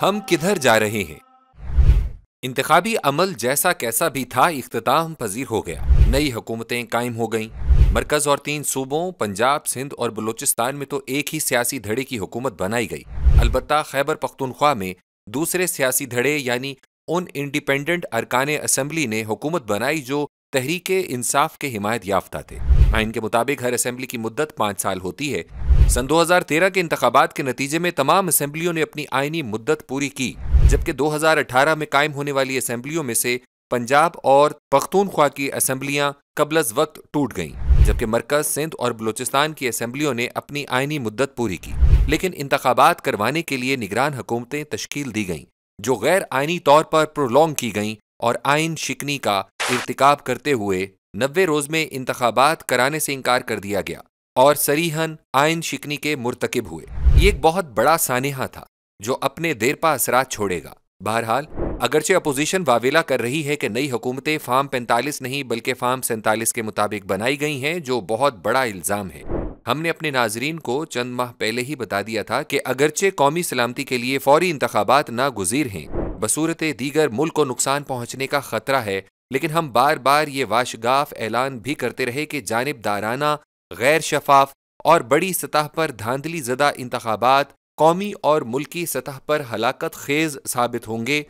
हम किधर जा रहे हैं इंतबी अमल जैसा कैसा भी था इख्ताम पजीर हो गया नई हुकूमतें कायम हो गईं मरकज और तीन सूबों पंजाब सिंध और बलूचिस्तान में तो एक ही सियासी धड़े की हुकूमत बनाई गई अलबत् खैबर पख्तनख्वा में दूसरे सियासी धड़े यानी उन इंडिपेंडेंट अरकान असम्बली ने हुकूमत बनाई जो तहरीक इंसाफ के हिमायत याफ्ता थे आइन के मुताबिक हर असम्बली की मुद्दत पाँच साल होती है सन 2013 के इंतबात के नतीजे में तमाम असम्बलियों ने अपनी आइनी मुद्दत पूरी की जबकि 2018 में कायम होने वाली असम्बलियों में से पंजाब और पख्तूनख्वा की असम्बलियाँ कबलज वक्त टूट गईं जबकि मरकज सिंध और बलूचिस्तान की असम्बलियों ने अपनी आइनी मुद्दत पूरी की लेकिन इंतबात करवाने के लिए निगरान हुकूमतें तश्कील दी गईं जो गैर आइनी तौर पर प्रोलॉन्ग की गईं और आइन शिकनी का इरतकाब करते हुए नब्बे रोज में इंतबात कराने से इनकार कर दिया गया और सरीहन आयन शिकनी के मुरतकब हुए ये एक बहुत बड़ा सानहा था जो अपने देरपा असरा छोड़ेगा बहरहाल अगरचे अपोजिशन वावेला कर रही है कि नई हुकूमतें फार्म 45 नहीं बल्कि फार्म सैंतालीस के मुताबिक बनाई गई हैं जो बहुत बड़ा इल्ज़ाम है हमने अपने नाजरीन को चंद माह पहले ही बता दिया था कि अगरचे कौमी सलामती के लिए फौरी इंतबात नागजीर हैं बसूरत दीगर मुल्क को नुकसान पहुंचने का खतरा है लेकिन हम बार बार ये वाशगाफ ऐलान भी करते रहे कि जानबदाराना गैर शफाफ और बड़ी सतह पर धांधली जदा इंतबात कौमी और मुल्की सतह पर हलाकत खेज साबित होंगे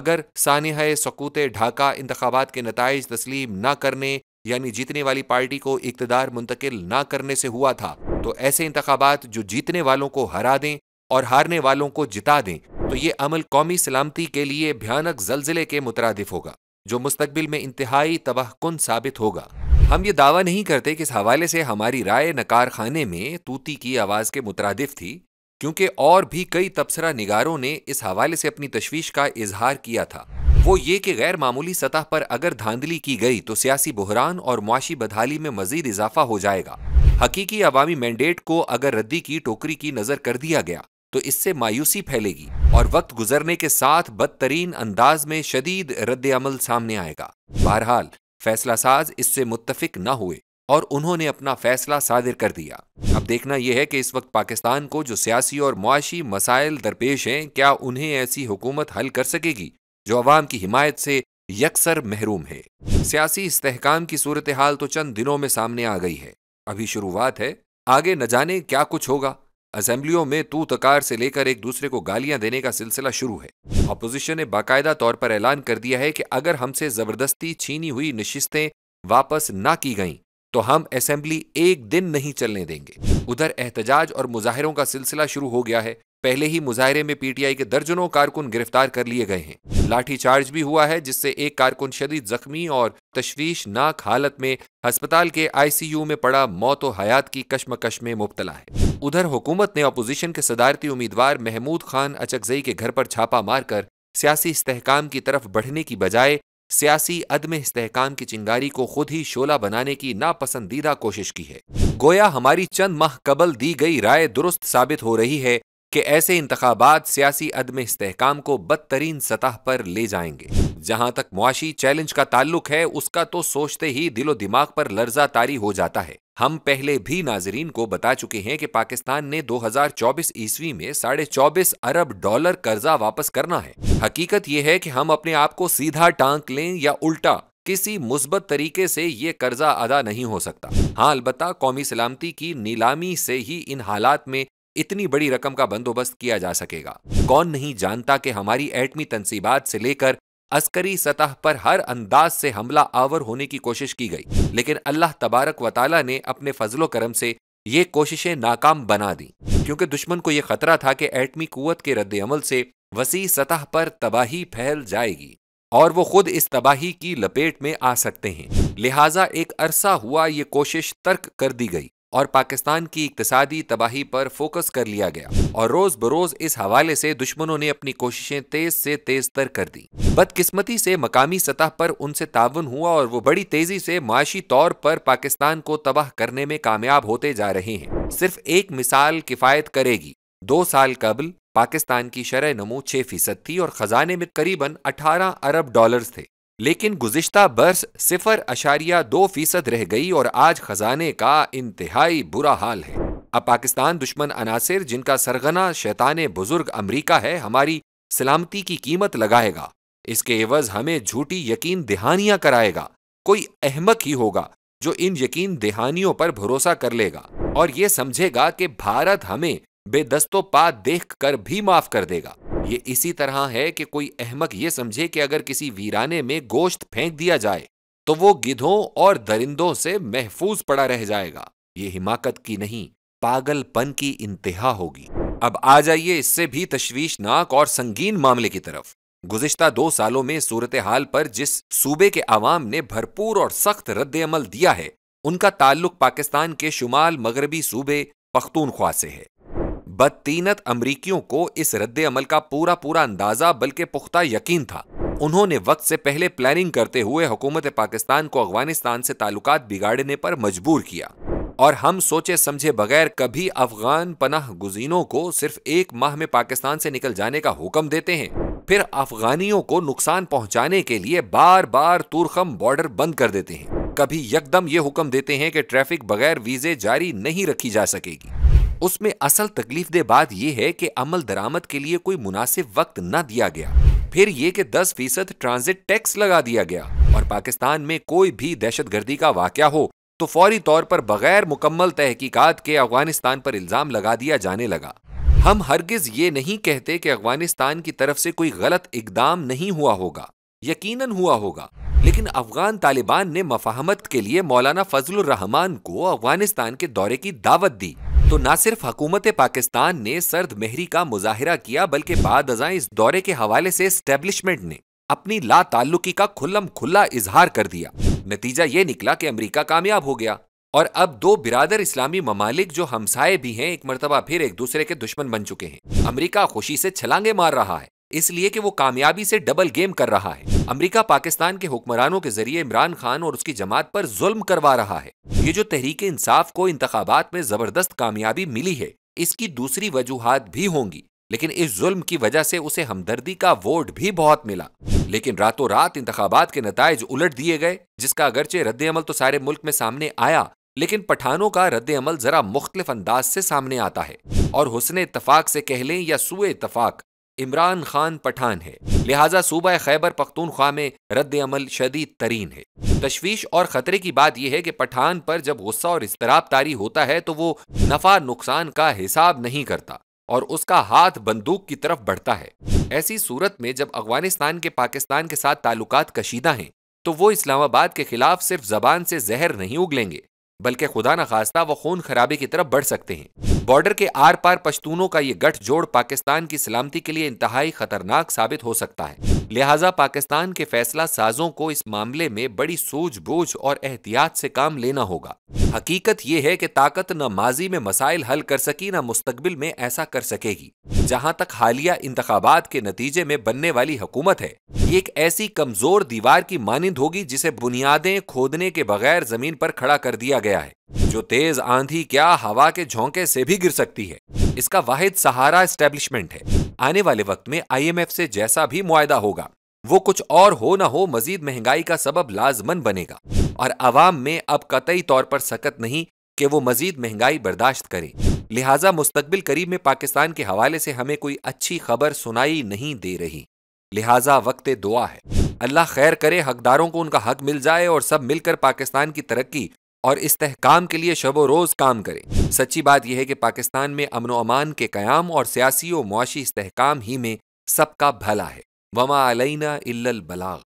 अगर सानह सकूत ढाका इंतबात के नतज तस्लीम न करने यानी जीतने वाली पार्टी को इकतदार मुंतकिल न करने से हुआ था तो ऐसे इंतबात जो जीतने वालों को हरा दें और हारने वालों को जिता दें तो ये अमल कौमी सलामती के लिए भयानक जलजिले के मुतरद होगा जो मुस्तबिल में इंतहाई तबाह कन साबित होगा हम ये दावा नहीं करते कि इस हवाले से हमारी राय नकार खाने में तूती की आवाज़ के मुतरदफ थी क्योंकि और भी कई तबसरा निगारों ने इस हवाले से अपनी तशवीश का इजहार किया था वो ये कि गैर मामूली सतह पर अगर धांधली की गई तो सियासी बहरान और मुआशी बदहाली में मजीद इजाफा हो जाएगा हकीकी अवामी मैंडेट को अगर रद्दी की टोकरी की नज़र कर दिया गया तो इससे मायूसी फैलेगी और वक्त गुजरने के साथ बदतरीन अंदाज में शदीद रद्द अमल सामने आएगा बहरहाल फैसला साज इससे मुतफिक न हुए और उन्होंने अपना फैसला सादिर कर दिया अब देखना यह है कि इस वक्त पाकिस्तान को जो सियासी और मुआशी मसाइल दरपेश हैं क्या उन्हें ऐसी हुकूमत हल कर सकेगी जो अवाम की हिमायत से यकसर महरूम है सियासी इस्तेकाम की सूरत हाल तो चंद दिनों में सामने आ गई है अभी शुरुआत है आगे न जाने क्या कुछ होगा असेंबलियों में तू तकार से लेकर एक दूसरे को गालियां देने का सिलसिला शुरू है अपोजिशन ने बाकायदा तौर पर ऐलान कर दिया है कि अगर हमसे जबरदस्ती छीनी हुई नशिस्तें वापस ना की गईं तो हम असेंबली एक दिन नहीं चलने देंगे उधर एहतजाज और मुजाहिरों का सिलसिला शुरू हो गया है पहले ही मुजाहरे में पीटीआई के दर्जनों कारकुन गिरफ्तार कर लिए गए हैं लाठीचार्ज भी हुआ है जिससे एक कारकुन शदीद जख्मी और तश्वीशनाक हालत में अस्पताल के आईसीयू में पड़ा मौत और हयात की कश्मकश में मुबतला है उधर हुकूमत ने अपोजिशन के सदारती उम्मीदवार महमूद खान अचकजई के घर पर छापा मारकर सियासी इस्तेकाम की तरफ बढ़ने की बजाय सियासी अदम इस्तेकाम की चिंगारी को खुद ही शोला बनाने की नापसंदीदा कोशिश की है गोया हमारी चंद माह कबल दी गई राय दुरुस्त साबित हो रही है कि ऐसे इंतबात सियासी अदम इस्तेकाम को बदतरीन सतह पर ले जाएंगे जहां तक मुआशी चैलेंज का ताल्लुक है उसका तो सोचते ही दिलो दिमाग पर लर्जा तारी हो जाता है हम पहले भी नाजरीन को बता चुके हैं कि पाकिस्तान ने 2024 ईस्वी में साढ़े चौबीस अरब डॉलर कर्जा वापस करना है हकीकत यह है कि हम अपने आप को सीधा टांक लें या उल्टा किसी मुस्बत तरीके से ये कर्जा अदा नहीं हो सकता हाँ अलबत् कौमी सलामती की नीलामी से ही इन हालात में इतनी बड़ी रकम का बंदोबस्त किया जा सकेगा कौन नहीं जानता कि हमारी एटमी तनसीबात से लेकर अस्करी सतह पर हर अंदाज से हमला आवर होने की कोशिश की गई लेकिन अल्लाह तबारक वाली ने अपने फजलो करम से ये कोशिशें नाकाम बना दी क्योंकि दुश्मन को यह खतरा था कि एटमी कुत के रद्द अमल से वसी सतह पर तबाही फैल जाएगी और वो खुद इस तबाही की लपेट में आ सकते हैं लिहाजा एक अरसा हुआ ये कोशिश तर्क कर दी गई और पाकिस्तान की इकतसादी तबाही पर फोकस कर लिया गया और रोज बरोज इस हवाले से दुश्मनों ने अपनी कोशिशें तेज से तेज तर कर दी बदकिस्मती से मकामी सतह पर उनसे ताउन हुआ और वो बड़ी तेजी से माशी तौर पर पाकिस्तान को तबाह करने में कामयाब होते जा रहे हैं सिर्फ एक मिसाल किफायत करेगी दो साल कबल पाकिस्तान की शरह नमो छह फीसद थी और खजाने में करीबन अठारह अरब डॉलर थे लेकिन गुजश्ता बर्स सिफर अशारिया दो फीसद रह गई और आज खजाने का इंतहाई बुरा हाल है अब पाकिस्तान दुश्मन अनासर जिनका सरगना शैतान बुजुर्ग अमरीका है हमारी सलामती की कीमत लगाएगा इसके एवज हमें झूठी यकीन दहानियां कराएगा कोई अहमक ही होगा जो इन यकीन दहानियों पर भरोसा कर लेगा और ये समझेगा कि भारत हमें बेदस्तोपात देख कर भी माफ कर देगा ये इसी तरह है कि कोई अहमक ये समझे कि अगर किसी वीराने में गोश्त फेंक दिया जाए तो वो गिधों और दरिंदों से महफूज पड़ा रह जाएगा ये हिमाकत की नहीं पागलपन की इंतहा होगी अब आ जाइए इससे भी तश्वीशनाक और संगीन मामले की तरफ गुजश्ता दो सालों में सूरत हाल पर जिस सूबे के आवाम ने भरपूर और सख्त रद्द अमल दिया है उनका ताल्लुक पाकिस्तान के शुमाल मगरबी सूबे पख्तूनख्वा से है बदतीनत अमरीकियों को इस रद्द अमल का पूरा पूरा अंदाजा बल्कि पुख्ता यकीन था उन्होंने वक्त से पहले प्लानिंग करते हुए हुकूमत पाकिस्तान को अफगानिस्तान से ताल्लुक बिगाड़ने पर मजबूर किया और हम सोचे समझे बगैर कभी अफगान पनाह गुजीनों को सिर्फ एक माह में पाकिस्तान से निकल जाने का हुक्म देते हैं फिर अफगानियों को नुकसान पहुंचाने के लिए बार बार तुरखम बॉर्डर बंद कर देते हैं कभी यकदम ये हुक्म देते हैं कि ट्रैफिक बगैर वीजे जारी नहीं रखी जा सकेगी उसमें असल तकलीफ दे बात यह है कि अमल दरामद के लिए कोई मुनासिब वक्त न दिया गया फिर ये कि 10 फीसद ट्रांजिट टैक्स लगा दिया गया और पाकिस्तान में कोई भी दहशत गर्दी का वाक़ हो तो फौरी तौर पर बगैर मुकम्मल तहकीकत के अफगानिस्तान पर इल्ज़ाम लगा दिया जाने लगा हम हरगिज ये नहीं कहते कि अफगानिस्तान की तरफ से कोई गलत इकदाम नहीं हुआ होगा यकीनन हुआ होगा लेकिन अफगान तालिबान ने मफाहमत के लिए मौलाना फजल रहमान को अफगानिस्तान के दौरे की दावत दी तो न सिर्फ हकूमत पाकिस्तान ने सर्द मेहरी का मुजाहरा किया बल्कि बाद अजा इस दौरे के हवाले से स्टेब्लिशमेंट ने अपनी ला ताल्लुकी का खुल्लम खुल्ला इजहार कर दिया नतीजा ये निकला कि अमरीका कामयाब हो गया और अब दो बिरादर इस्लामी ममालिक जो हमसाए भी हैं एक मरतबा फिर एक दूसरे के दुश्मन बन चुके हैं अमरीका खुशी से छलांगे मार रहा है इसलिए कि वो कामयाबी से डबल गेम कर रहा है अमेरिका पाकिस्तान के हुक्मरानों के जरिए इमरान खान और उसकी जमात पर जुल्म करवा रहा है ये जो तहरीक इंसाफ को इंतबात में जबरदस्त कामयाबी मिली है इसकी दूसरी वजूहत भी होंगी लेकिन इस जुल्म की वजह से उसे हमदर्दी का वोट भी बहुत मिला लेकिन रातों रात इंतबात के नतज उलट दिए गए जिसका अगरचे रद्द अमल तो सारे मुल्क में सामने आया लेकिन पठानों का रद्द अमल जरा मुख्तलिफ अंदाज से सामने आता है और हुसन इतफाक से कह लें या सुए इतफाक इमरान खान पठान है लिहाजा सूबह खैबर पख्तूनख्वा में रद्द अमल शदीद तरीन है तशवीश और खतरे की बात यह है कि पठान पर जब गुस्सा और इसतराब तारी होता है तो वो नफा नुकसान का हिसाब नहीं करता और उसका हाथ बंदूक की तरफ बढ़ता है ऐसी सूरत में जब अफगानिस्तान के पाकिस्तान के साथ ताल्लुक कशीदा हैं तो वो इस्लामाबाद के खिलाफ सिर्फ जबान से जहर नहीं उगलेंगे बल्कि खुदा न खास्ता वो खून खराबे की तरफ बढ़ सकते हैं बॉर्डर के आर पार पश्तूनों का ये गठजोड़ पाकिस्तान की सलामती के लिए इंतहाई खतरनाक साबित हो सकता है लिहाजा पाकिस्तान के फैसला साजों को इस मामले में बड़ी सूझबूझ और एहतियात से काम लेना होगा हकीकत ये है कि ताकत न माजी में मसाइल हल कर सकी न मुस्तबिल में ऐसा कर सकेगी जहाँ तक हालिया इंतबात के नतीजे में बनने वाली हुकूमत है ये एक ऐसी कमजोर दीवार की मानंद होगी जिसे बुनियादें खोदने के बगैर जमीन पर खड़ा कर दिया गया है जो तेज आंधी क्या हवा के झोंके से भी गिर सकती है इसका वाहिद सहारा एस्टेब्लिशमेंट है आने वाले वक्त में आईएमएफ से जैसा भी मुआदा होगा वो कुछ और हो ना हो मजीद महंगाई का सबब लाजमन बनेगा और आवाम में अब कतई तौर पर सकत नहीं कि वो मजीद महंगाई बर्दाश्त करे लिहाजा मुस्तबिल करीब में पाकिस्तान के हवाले से हमें कोई अच्छी खबर सुनाई नहीं दे रही लिहाजा वक्त दुआ है अल्लाह खैर करे हकदारों को उनका हक मिल जाए और सब मिलकर पाकिस्तान की तरक्की और इस्तेकाम के लिए शबो रोज़ काम करें सच्ची बात यह है कि पाकिस्तान में अमनो अमान के क्याम और सियासी व मुआशी इस्तेकाम ही में सबका भला है वमा अलैना इल्लल बलाग